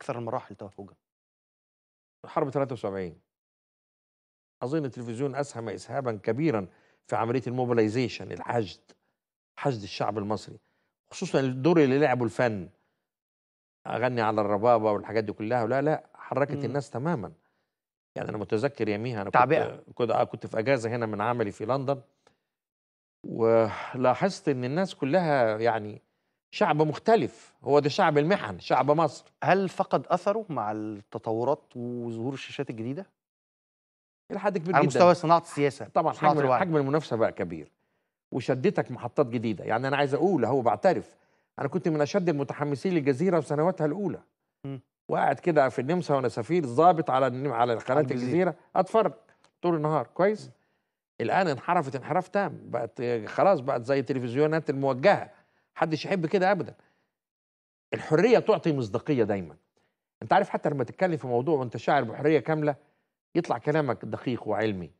اكثر المراحل توهجا حرب 73 اظن التلفزيون اسهم اسهابا كبيرا في عمليه الموبلايزيشن الحشد حشد الشعب المصري خصوصا الدور اللي لعبه الفن اغني على الربابه والحاجات دي كلها ولا لا حركت امم. الناس تماما يعني انا متذكر يميها انا تعبئة. كنت آه، كنت في اجازه هنا من عملي في لندن ولاحظت ان الناس كلها يعني شعب مختلف هو ده شعب المحن شعب مصر هل فقد اثره مع التطورات وظهور الشاشات الجديده الى حد كبير على جدا على مستوى صناعه السياسه طبعا صناعة حجم حجم المنافسه بقى كبير وشدتك محطات جديده يعني انا عايز اقول هو بعترف انا كنت من اشد المتحمسين للجزيره وسنواتها الاولى وقعد وقاعد كده في النمسا وانا سفير ظابط على على قناه الجزيره اتفرج طول النهار كويس الان انحرفت انحراف تام بقت خلاص بقت زي التلفزيونات الموجهه محدش يحب كده ابدا الحريه تعطي مصداقيه دايما انت عارف حتى لما تتكلم في موضوع وانت شاعر بحريه كامله يطلع كلامك دقيق وعلمي